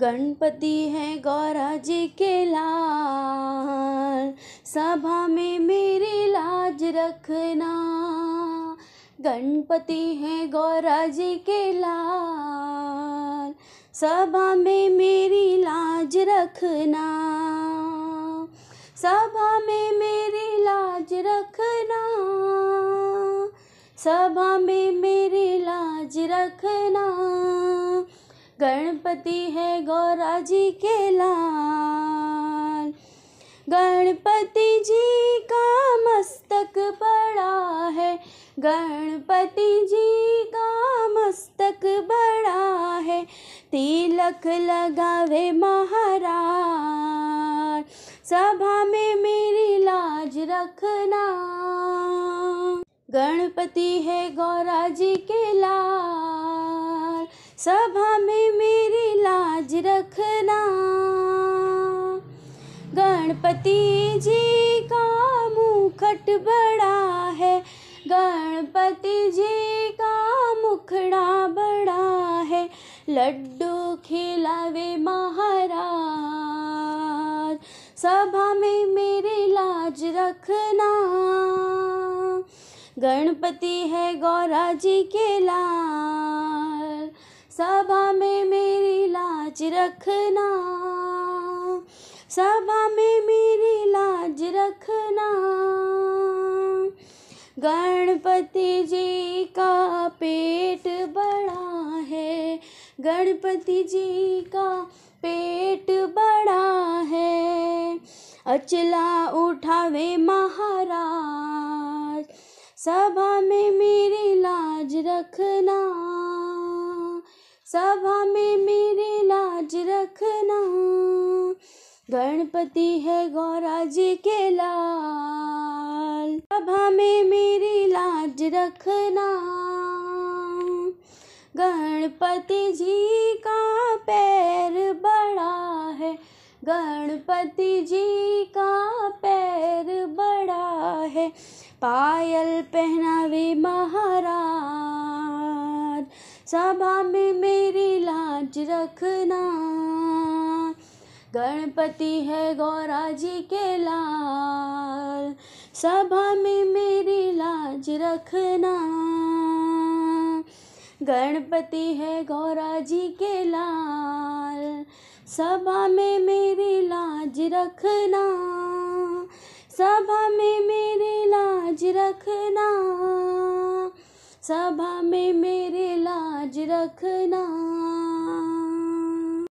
गणपति है गौरा जी के लाल सभा में मेरी लाज रखना गणपति है गौरा जी के लाल सभा में मेरी लाज रखना सभा में मेरी लाज रखना सभा में मेरी लाज रखना गणपति है गौरा जी के लाल गणपति जी का मस्तक बड़ा है गणपति जी का मस्तक बड़ा है तिलक लगावे महाराज सभा में मेरी लाज रखना गणपति है गौरा जी के लाल सभा में मेरी लाज रखना गणपति जी का मुखट बड़ा है गणपति जी का मुखड़ा बड़ा है लड्डू खिलावे महाराज सभा में मेरे लाज रखना गणपति है गौरा जी के लाज सभा में मेरी लाज रखना सभा में मेरी लाज रखना गणपति जी का पेट बड़ा है गणपति जी का पेट बड़ा है अचला उठावे महाराज सभा में मेरी लाज रखना सभा में मेरे लाज रखना गणपति है गौरा जी के लाल सभा में मेरी लाज रखना गणपति जी का पैर बड़ा है गणपति जी का पैर बड़ा है पायल पहनावे महाराज सभा में मेरी लाज रखना गणपति है गौरा जी के लाल सभा में मेरी लाज रखना गणपति है गौरा जी के लाल सभा में मेरी लाज रखना सभा में मेरी लाज रखना सभा में मेरे लाज रखना